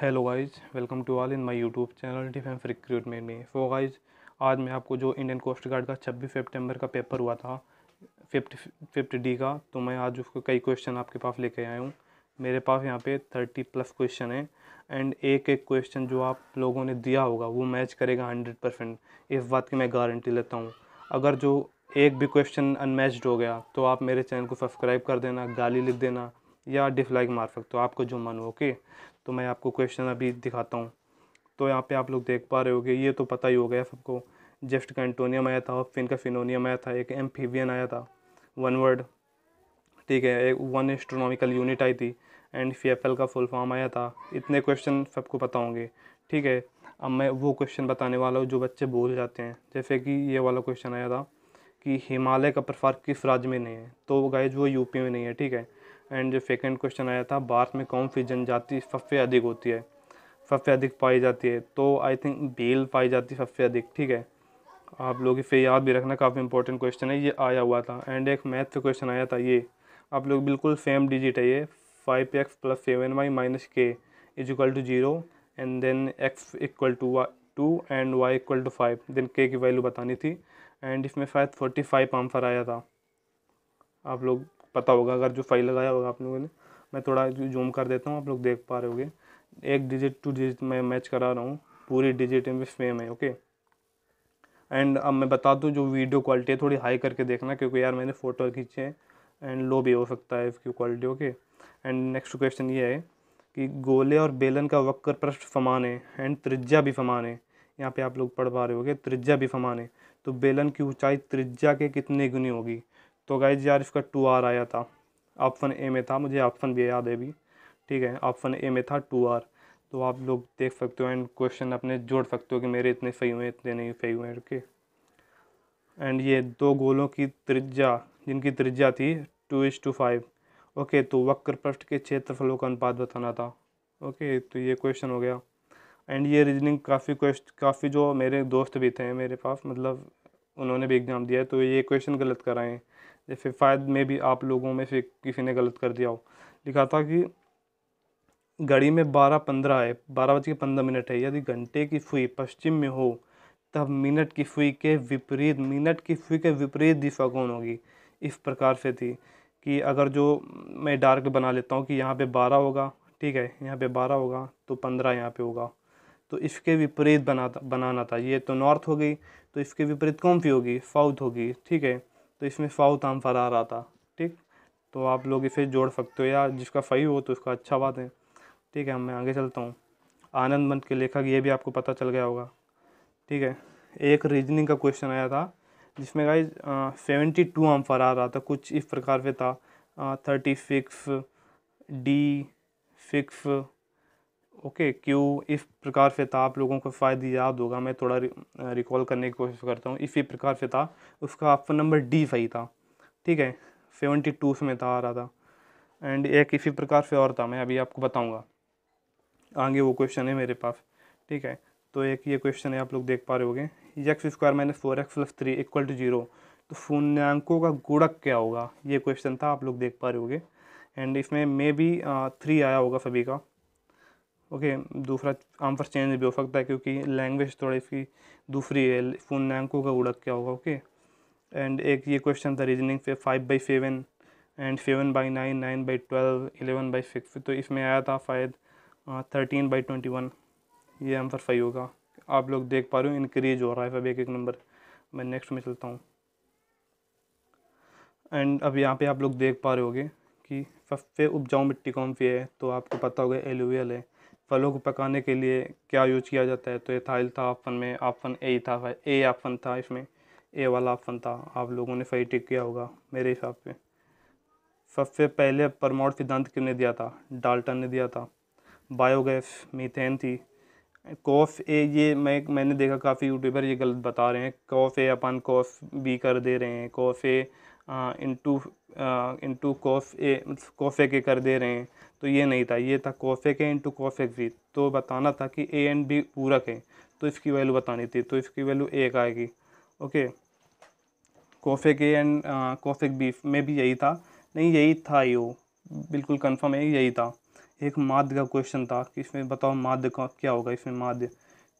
hello guys welcome to all in my YouTube channel defence recruitment में so guys आज मैं आपको जो इंडियन कोस्ट गार्ड का 26 सितंबर का पेपर हुआ था फिफ्ट फिफ्टी डी का तो मैं आज उसको कई क्वेश्चन आपके पास लेके आया हूँ मेरे पास यहाँ पे थर्टी प्लस क्वेश्चन है एंड एक एक क्वेश्चन जो आप लोगों ने दिया होगा वो मैच करेगा हंड्रेड परसेंट इस बात की मैं गारंटी लेता हूँ अगर जो एक भी क्वेश्चन अनमैच्ड हो गया तो आप मेरे चैनल को सब्सक्राइब कर देना गाली लिख देना या मार सकते तो आपको जो मन हो ओके तो मैं आपको क्वेश्चन अभी दिखाता हूँ तो यहाँ पे आप लोग देख पा रहे होगे ये तो पता ही हो गया सबको जेफ्ट का एंटोनियम आया था फिन का फिनोनियम आया था एक एम्फीवियन आया था वन वर्ड ठीक है एक वन एस्ट्रोनॉमिकल यूनिट आई थी एंड फी का फुल फॉर्म आया था इतने क्वेश्चन सबको पता होंगे ठीक है अब मैं वो क्वेश्चन बताने वाला हूँ जो बच्चे भूल जाते हैं जैसे कि ये वाला क्वेश्चन आया था कि हिमालय का प्रफार किस राज्य में नहीं है तो गाइज वो यूपी में नहीं है ठीक है एंड जो सेकेंड क्वेश्चन आया था भारत में कौन सी जनजाति सबसे अधिक होती है सबसे अधिक पाई जाती है तो आई थिंक बेल पाई जाती है सबसे अधिक ठीक है आप लोग इसे याद भी रखना काफ़ी इंपॉर्टेंट क्वेश्चन है ये आया हुआ था एंड एक मैथ से क्वेश्चन आया था ये आप लोग बिल्कुल सेम डिजिट है ये five X plus seven Y minus K is equal to zero and then X equal to two and Y equal to five then K की वैल्यू बतानी थी एंड इसमें शायद फोर्टी फाइव आंसर आया था आप लोग पता होगा अगर जो फाइल लगाया होगा आप लोगों ने मैं थोड़ा जूम कर देता हूँ आप लोग देख पा रहे होगे एक डिजिट टू डिजिट मैं मैच करा रहा हूँ पूरी डिजिट में फेम है ओके एंड अब मैं बता दूँ जो वीडियो क्वालिटी है थोड़ी हाई करके देखना क्योंकि यार मैंने फ़ोटो खींचे हैं एंड लो भी हो सकता है इसकी quality okay and next question ये है कि गोले और बेलन का वक्र पृष्ठ समान है एंड त्रिज्या भी समान है यहाँ पे आप लोग पढ़ पा रहे होगे त्रिज्या भी समान है तो बेलन की ऊंचाई त्रिज्या के कितने गुनी होगी तो गाइज यार इसका टू आर आया था ऑप्शन ए में था मुझे ऑप्शन भी याद है अभी ठीक है ऑप्शन ए में था टू आर तो आप लोग देख सकते हो एंड क्वेश्चन अपने जोड़ सकते हो कि मेरे इतने सही हुए इतने नहीं सही हुए के एंड ये दो गोलों की त्रिज्या जिनकी त्रिज्या थी two is two five okay तो वक्र पृष्ठ के क्षेत्रफलों का अनुपात बताना था ओके तो ये क्वेश्चन हो गया एंड ये रीजनिंग काफ़ी क्वेश्चन काफ़ी जो मेरे दोस्त भी थे मेरे पास मतलब उन्होंने भी एग्ज़ाम दिया है तो ये क्वेश्चन गलत कराएँ जैसे शायद में भी आप लोगों में से किसी ने गलत कर दिया हो लिखा था कि घड़ी में बारह पंद्रह है बारह बज के पंद्रह मिनट है यदि घंटे की सुई पश्चिम में हो तब मिनट की सुई के विपरीत मिनट की सुई के विपरीत दिशा कौन होगी इस प्रकार से थी कि अगर जो मैं डार्क बना लेता हूँ कि यहाँ पे बारह होगा ठीक है यहाँ पे बारह होगा तो पंद्रह यहाँ पे होगा तो इसके विपरीत बना बनाना था ये तो नॉर्थ हो गई तो इसके विपरीत कौन सी होगी साउथ होगी ठीक है तो इसमें फ़ाउ ताम आ रहा था ठीक तो आप लोग इसे जोड़ सकते हो या जिसका फ़ई हो तो उसका अच्छा बात है ठीक है मैं आगे चलता हूँ आनंद मंद के लेखक ये भी आपको पता चल गया होगा ठीक है एक रीजनिंग का क्वेश्चन आया था जिसमें गाइज सेवेंटी टू आम आ रहा था कुछ इस प्रकार से था thirty six D six okay क्यों इस प्रकार फिता आप लोगों को फ़ायदा याद होगा मैं थोड़ा रिकॉल करने की कोशिश करता हूँ इसी प्रकार फिता उसका आपका नंबर डी सही था ठीक है सेवेंटी टू में था आ रहा था एंड एक इसी प्रकार से और था मैं अभी आपको बताऊँगा आगे वो क्वेश्चन है मेरे पास ठीक है तो एक ये क्वेश्चन है आप लोग देख पा रहे होगे X square minus four X plus three equal to zero तो शून्यंकों का गुणक क्या होगा ये क्वेश्चन था आप लोग देख पा रहे होगे एंड इसमें मे बी थ्री आया होगा सभी का ओके दूसरा काम चेंज भी हो सकता है क्योंकि लैंग्वेज थोड़ी इसकी दूसरी है फोन लैंको का उड़क क्या होगा ओके एंड एक ये क्वेश्चन था रीजनिंग से five by seven and seven by nine nine by twelve eleven by six तो इसमें आया था शायद थर्टीन बाई ट्वेंटी वन ये आंसर सही होगा आप लोग देख पा रहे हो इंक्रीज हो रहा है अब एक एक नंबर मैं नेक्स्ट में चलता हूँ एंड अब यहाँ पे आप लोग देख पा रहे होगे कि सबसे उपजाऊ मिट्टी कौन सी है तो आपको पता होगा एलोवियल है फलों को पकाने के लिए क्या यूज किया जाता है तो ये था था ऑप्शन में ऑप्शन ए था ए ऑप्शन था इसमें ए वाला ऑप्शन था आप लोगों ने सही टिक किया होगा मेरे हिसाब से सबसे पहले प्रमोट सिद्धांत किसने दिया था डाल्टन ने दिया था बायोगैस मीथेन थी कॉफ ए ये मैं मैंने देखा काफ़ी यूट्यूबर ये गलत बता रहे हैं कॉफ ए अपन कॉफ बी कर दे रहे हैं कॉफ ए इंटू इंटू कॉफ ए मतलब कॉफ ए के कर दे रहे हैं तो ये नहीं था ये था कॉफेक ए इंटू कॉफेक बी तो बताना था कि ए एंड बी पूरक है तो इसकी वैल्यू बतानी थी तो इसकी वैल्यू एक आएगी okay coeff A and coeff B में भी यही था नहीं यही था यो बिल्कुल कन्फर्म है यही था एक माध्य का क्वेश्चन था कि इसमें बताओ माध्य का क्या होगा इसमें माध्य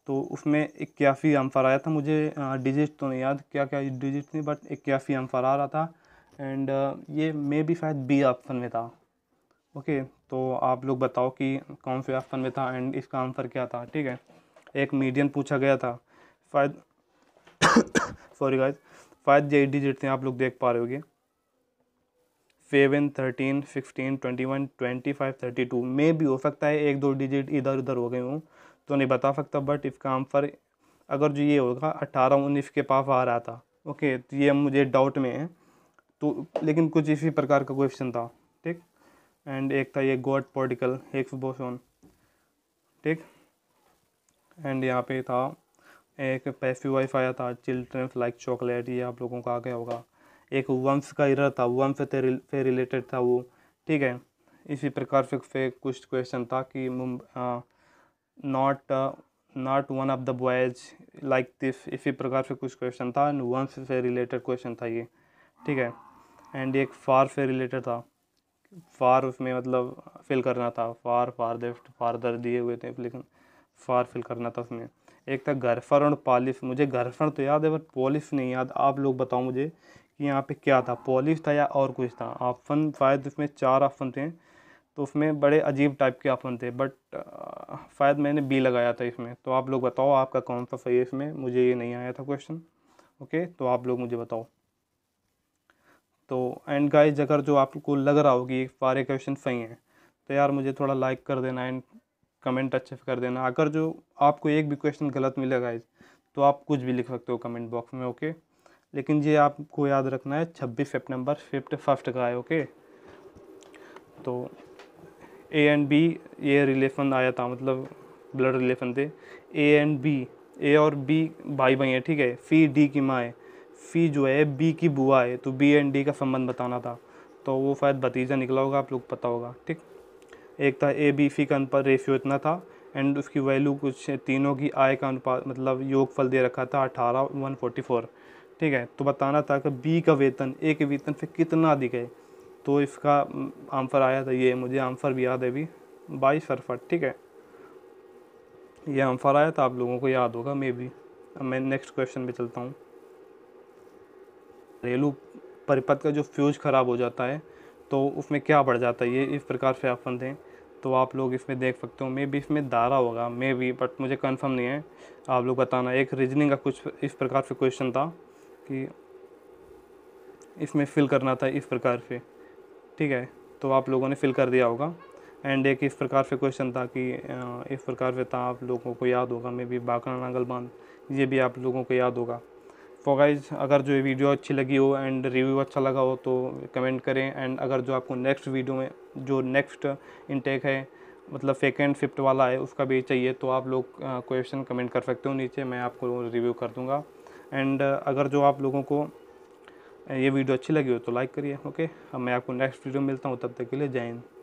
तो उसमें इक्यासी आंसर आया था मुझे डिजिट तो नहीं याद क्या क्या डिजिट नहीं बट इक्यासी आंसर आ रहा था एंड ये मे भी शायद बी ऑप्शन में था ओके तो आप लोग बताओ कि कौन से ऑप्शन में था एंड इसका आंसर क्या था ठीक है एक मीडियन पूछा गया था फायद सॉरी गाइज शायद जे डिजिट थे आप लोग देख पा रहे होगे seven thirteen sixteen twenty one twenty five thirty two में भी हो सकता है एक दो डिजिट इधर उधर हो गए हों तो नहीं बता सकता बट इसका आंसर अगर जो ये होगा अट्ठारह उन्नीस के पास आ रहा था ओके तो ये मुझे डाउट में है तो लेकिन कुछ इसी प्रकार का क्वेश्चन था एंड एक था ये गॉड पॉलिटिकल एक बोसोन ठीक एंड यहाँ पे था एक पैसिव वाइफ आया था चिल्ड्रन लाइक चॉकलेट ये आप लोगों का आ गया होगा एक वंश का इरा था वंश से रिलेटेड था वो ठीक है इसी प्रकार से, से कुछ क्वेश्चन था कि not not one of the boys like this इसी प्रकार से कुछ क्वेश्चन था एंड वंश से रिलेटेड क्वेश्चन था ये ठीक है एंड एक फार से रिलेटेड था फार उसमें मतलब फिल करना था फार फार लेफ्ट फारदर दिए हुए थे लेकिन फार फिल करना था उसमें एक था घरफर और पॉलिश मुझे घरफर तो याद है बट पॉलिश नहीं याद आप लोग बताओ मुझे कि यहाँ पे क्या था पॉलिश था या और कुछ था ऑप्शन शायद उसमें चार ऑप्शन थे तो उसमें बड़े अजीब टाइप के ऑप्शन थे बट शायद मैंने बी लगाया था इसमें तो आप लोग बताओ आपका कौन सा सही है इसमें मुझे ये नहीं आया था क्वेश्चन ओके तो आप लोग मुझे बताओ तो एंड गाइज अगर जो आपको लग रहा होगी सारे क्वेश्चन सही हैं तो यार मुझे थोड़ा लाइक कर देना एंड कमेंट अच्छे से कर देना अगर जो आपको एक भी क्वेश्चन गलत मिला गाइज तो आप कुछ भी लिख सकते हो कमेंट बॉक्स में ओके लेकिन ये आपको याद रखना है छब्बीस सेप्टेम्बर फिफ्थ फर्स्ट का है ओके तो ए एंड बी ये रिलेशन आया था मतलब ब्लड रिलेशन थे ए एंड बी ए और बी भाई भाई हैं ठीक है सी डी की माँ है फ़ी जो है बी की बुआ है तो बी एंड डी का संबंध बताना था तो वो शायद भतीजा निकला होगा आप लोग पता होगा ठीक एक था ए बी फी का अनुपात रेशियो इतना था एंड उसकी वैल्यू कुछ तीनों की आय का अनुपात मतलब योगफल दे रखा था अठारह वन फोर्टी फोर ठीक है तो बताना था कि बी का वेतन ए के वेतन से कितना अधिक है तो इसका आंसर आया था ये मुझे आंसर भी याद है अभी बाईस अरफट ठीक है ये आंसर आया था आप लोगों को याद होगा मे बी मैं नेक्स्ट क्वेश्चन पर चलता हूँ घरेलू परिपथ का जो फ्यूज ख़राब हो जाता है तो उसमें क्या बढ़ जाता है ये इस प्रकार से आप समझें तो आप लोग इसमें देख सकते हो मे भी इसमें दारा होगा मे भी बट मुझे कंफर्म नहीं है आप लोग बताना एक रीजनिंग का कुछ इस प्रकार से क्वेश्चन था कि इसमें फिल करना था इस प्रकार से ठीक है तो आप लोगों ने फिल कर दिया होगा एंड एक इस प्रकार से क्वेश्चन था कि इस प्रकार से था आप लोगों को याद होगा मे बी बाकड़ा नागल बांध ये भी आप लोगों को याद होगा फॉर गाइज अगर जो ये वीडियो अच्छी लगी हो एंड रिव्यू अच्छा लगा हो तो कमेंट करें एंड अगर जो आपको नेक्स्ट वीडियो में जो नेक्स्ट इनटेक है मतलब सेकेंड फिफ्थ वाला है उसका भी चाहिए तो आप लोग क्वेश्चन कमेंट कर सकते हो नीचे मैं आपको रिव्यू कर दूँगा एंड अगर जो आप लोगों को ये वीडियो अच्छी लगी हो तो लाइक करिए ओके अब मैं आपको नेक्स्ट वीडियो मिलता हूँ तब तक के लिए जय हिंद